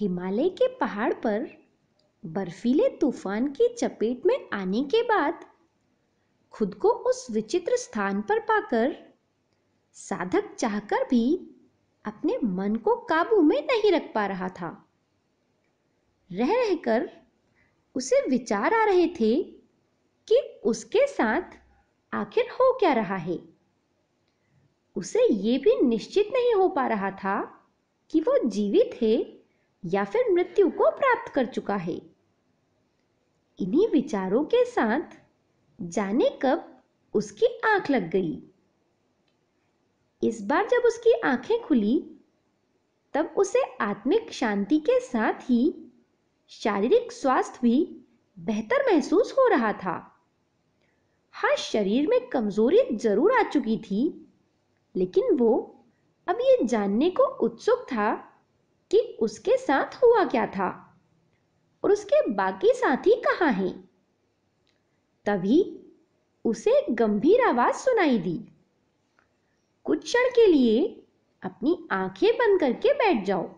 हिमालय के पहाड़ पर बर्फीले तूफान की चपेट में आने के बाद खुद को उस विचित्र स्थान पर पाकर साधक चाहकर भी अपने मन को काबू में नहीं रख पा रहा था रह रहकर उसे विचार आ रहे थे कि उसके साथ आखिर हो क्या रहा है उसे ये भी निश्चित नहीं हो पा रहा था कि वो जीवित है या फिर मृत्यु को प्राप्त कर चुका है इन्हीं विचारों के साथ जाने कब उसकी आंख लग गई इस बार जब उसकी आंखें खुली तब उसे आत्मिक शांति के साथ ही शारीरिक स्वास्थ्य भी बेहतर महसूस हो रहा था हाँ शरीर में कमजोरी जरूर आ चुकी थी लेकिन वो अब ये जानने को उत्सुक था कि उसके साथ हुआ क्या था और उसके बाकी साथी कहाँ हैं तभी उसे गंभीर आवाज सुनाई दी कुछ क्षण के लिए अपनी आंखें बंद करके बैठ जाओ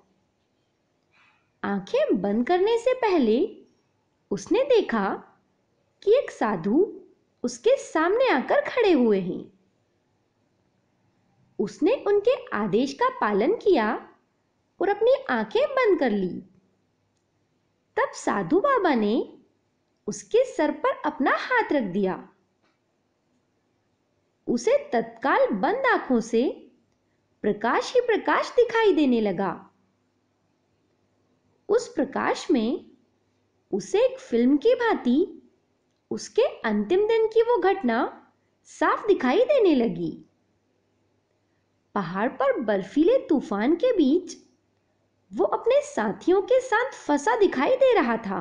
आंखें बंद करने से पहले उसने देखा कि एक साधु उसके सामने आकर खड़े हुए हैं उसने उनके आदेश का पालन किया और अपनी आंखें बंद कर ली तब साधु बाबा ने उसके सर पर अपना हाथ रख दिया उसे तत्काल बंद आंखों से प्रकाश ही प्रकाश दिखाई देने लगा उस प्रकाश में उसे एक फिल्म की भांति उसके अंतिम दिन की वो घटना साफ दिखाई देने लगी पहाड़ पर बर्फीले तूफान के बीच वो अपने साथियों के साथ फंसा दिखाई दे रहा था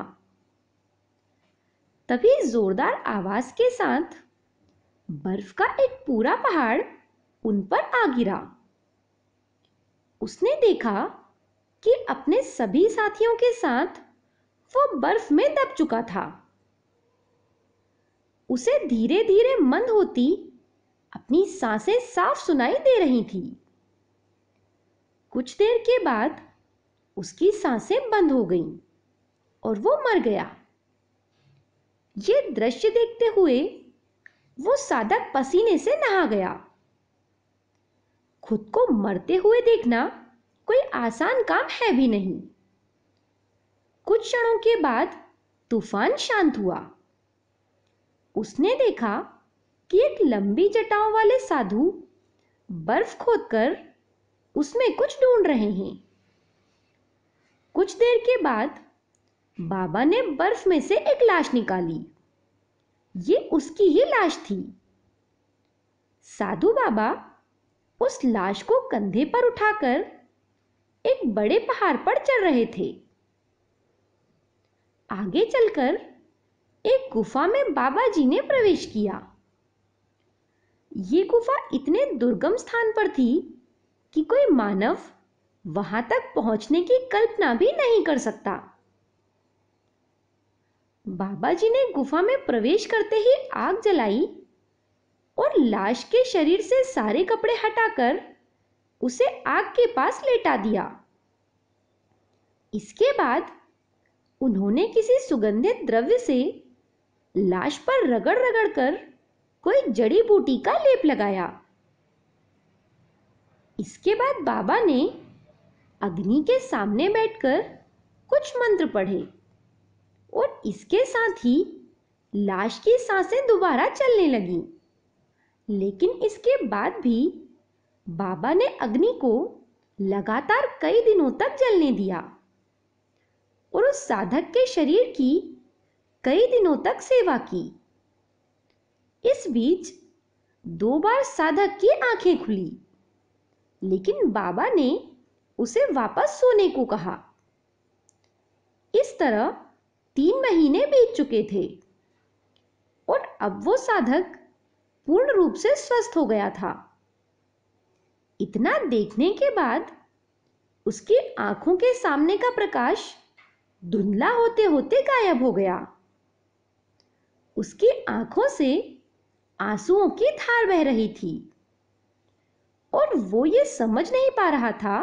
तभी जोरदार आवाज के साथ बर्फ का एक पूरा पहाड़ उन पर आ गिरा उसने देखा कि अपने सभी साथियों के साथ वो बर्फ में दब चुका था उसे धीरे धीरे मंद होती अपनी सांसें साफ सुनाई दे रही थी कुछ देर के बाद उसकी सांसें बंद हो गईं और वो मर गया ये दृश्य देखते हुए वो साधक पसीने से नहा गया खुद को मरते हुए देखना कोई आसान काम है भी नहीं कुछ क्षणों के बाद तूफान शांत हुआ उसने देखा कि एक लंबी जटाओं वाले साधु बर्फ खोदकर उसमें कुछ ढूंढ रहे हैं कुछ देर के बाद बाबा ने बर्फ में से एक लाश निकाली ये उसकी ही लाश थी साधु बाबा उस लाश को कंधे पर उठाकर एक बड़े पहाड़ पर चल रहे थे आगे चलकर एक गुफा में बाबा जी ने प्रवेश किया ये गुफा इतने दुर्गम स्थान पर थी कि कोई मानव वहां तक पहुंचने की कल्पना भी नहीं कर सकता बाबा जी ने गुफा में प्रवेश करते ही आग जलाई और लाश के शरीर से सारे कपड़े हटाकर उसे आग के पास लेटा दिया इसके बाद उन्होंने किसी सुगंधित द्रव्य से लाश पर रगड़ रगड़ कर कोई जड़ी बूटी का लेप लगाया इसके बाद बाबा ने अग्नि के सामने बैठकर कुछ मंत्र पढ़े और इसके साथ ही लाश की सांसें दोबारा चलने लगी लेकिन इसके बाद भी बाबा ने अग्नि को लगातार कई दिनों तक जलने दिया और उस साधक के शरीर की कई दिनों तक सेवा की इस बीच दो बार साधक की आंखें खुली लेकिन बाबा ने उसे वापस सोने को कहा इस तरह तीन महीने बीत चुके थे और अब वो साधक पूर्ण रूप से स्वस्थ हो गया था इतना देखने के बाद उसकी आंखों के सामने का प्रकाश धुंधला होते होते गायब हो गया उसकी आंखों से आंसुओं की थार बह रही थी और वो ये समझ नहीं पा रहा था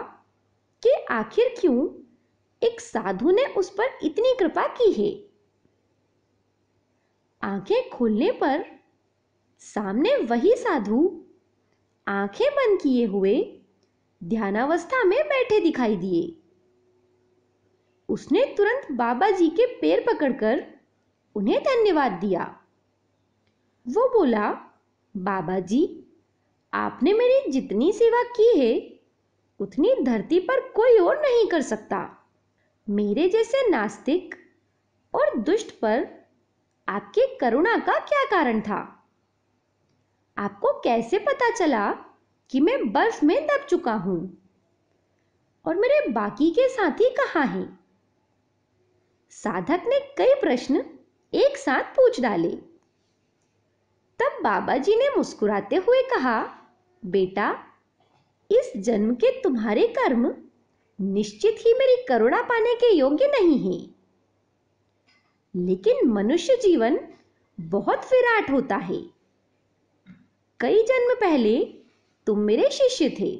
कि आखिर क्यों एक साधु ने उस पर इतनी कृपा की है आंखें खोलने पर सामने वही साधु आंखें बंद किए हुए ध्यानावस्था में बैठे दिखाई दिए उसने तुरंत बाबा जी के पैर पकड़कर उन्हें धन्यवाद दिया वो बोला बाबा जी आपने मेरी जितनी सेवा की है उतनी धरती पर कोई और नहीं कर सकता मेरे जैसे नास्तिक और दुष्ट पर आपकी करुणा का क्या कारण था आपको कैसे पता चला कि मैं बर्फ में दब चुका हूं और मेरे बाकी के साथी कहा हैं साधक ने कई प्रश्न एक साथ पूछ डाले तब बाबा जी ने मुस्कुराते हुए कहा बेटा इस जन्म के तुम्हारे कर्म निश्चित ही मेरी करुणा पाने के योग्य नहीं है लेकिन मनुष्य जीवन बहुत विराट होता है कई जन्म पहले तुम मेरे शिष्य थे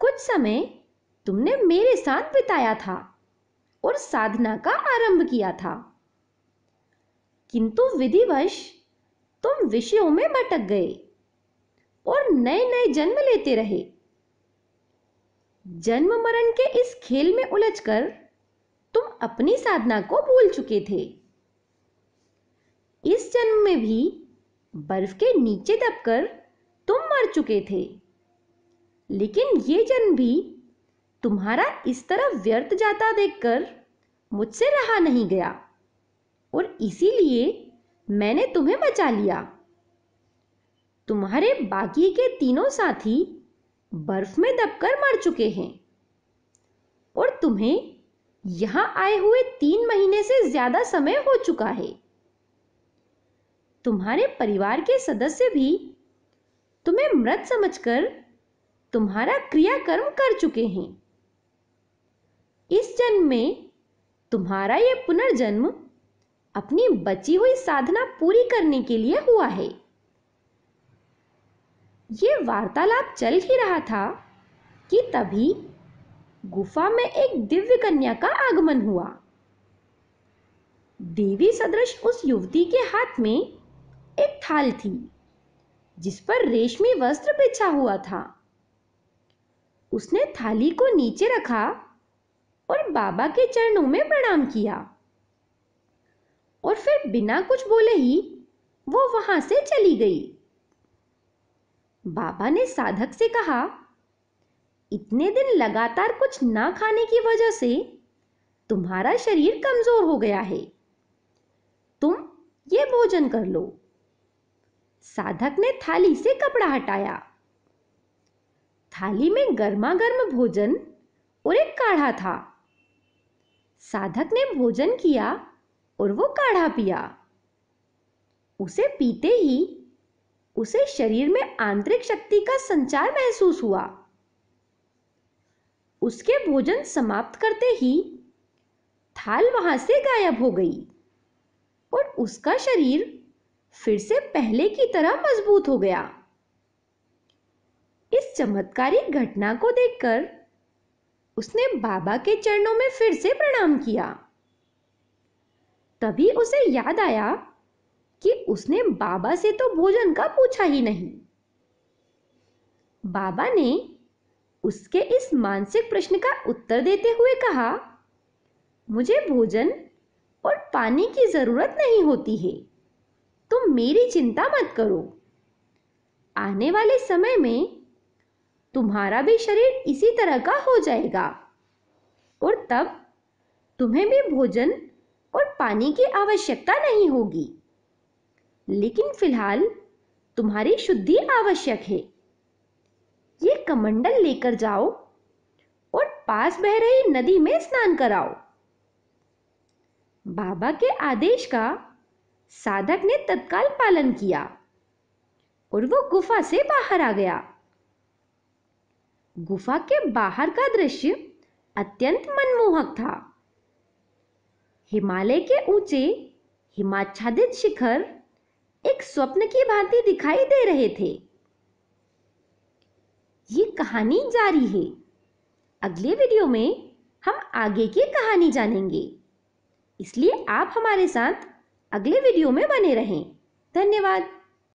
कुछ समय तुमने मेरे साथ बिताया था और साधना का आरंभ किया था किंतु विधिवश तुम विषयों में भटक गए और नए नए जन्म लेते रहे जन्म मरण के इस खेल में उलझकर तुम अपनी साधना को भूल चुके थे इस जन्म में भी बर्फ के नीचे दबकर तुम मर चुके थे लेकिन ये जन्म भी तुम्हारा इस तरह व्यर्थ जाता देखकर मुझसे रहा नहीं गया और इसीलिए मैंने तुम्हें बचा लिया तुम्हारे बाकी के तीनों साथी बर्फ में दबकर मर चुके हैं और तुम्हें यहां आए हुए तीन महीने से ज्यादा समय हो चुका है तुम्हारे परिवार के सदस्य भी तुम्हें मृत समझकर तुम्हारा क्रियाकर्म कर चुके हैं इस जन्म में तुम्हारा यह पुनर्जन्म अपनी बची हुई साधना पूरी करने के लिए हुआ है ये वार्तालाप चल ही रहा था कि तभी गुफा में एक दिव्य कन्या का आगमन हुआ देवी सदृश उस युवती के हाथ में एक थाल थी जिस पर रेशमी वस्त्र बिछा हुआ था उसने थाली को नीचे रखा और बाबा के चरणों में प्रणाम किया और फिर बिना कुछ बोले ही वो वहां से चली गई बाबा ने साधक से कहा इतने दिन लगातार कुछ ना खाने की वजह से तुम्हारा शरीर कमजोर हो गया है तुम ये भोजन कर लो साधक ने थाली से कपड़ा हटाया थाली में गर्मा गर्म भोजन और एक काढ़ा था साधक ने भोजन किया और वो काढ़ा पिया उसे पीते ही उसे शरीर में आंतरिक शक्ति का संचार महसूस हुआ उसके भोजन समाप्त करते ही थाल वहां से गायब हो गई और उसका शरीर फिर से पहले की तरह मजबूत हो गया इस चमत्कारी घटना को देखकर उसने बाबा के चरणों में फिर से प्रणाम किया तभी उसे याद आया कि उसने बाबा से तो भोजन का पूछा ही नहीं बाबा ने उसके इस मानसिक प्रश्न का उत्तर देते हुए कहा मुझे भोजन और पानी की जरूरत नहीं होती है तुम तो मेरी चिंता मत करो आने वाले समय में तुम्हारा भी शरीर इसी तरह का हो जाएगा और तब तुम्हें भी भोजन और पानी की आवश्यकता नहीं होगी लेकिन फिलहाल तुम्हारी शुद्धि आवश्यक है ये कमंडल लेकर जाओ और पास बह रही नदी में स्नान कराओ बाबा के आदेश का साधक ने तत्काल पालन किया और वो गुफा से बाहर आ गया गुफा के बाहर का दृश्य अत्यंत मनमोहक था हिमालय के ऊंचे हिमाच्छादित शिखर एक स्वप्न की भांति दिखाई दे रहे थे ये कहानी जारी है अगले वीडियो में हम आगे की कहानी जानेंगे इसलिए आप हमारे साथ अगले वीडियो में बने रहें धन्यवाद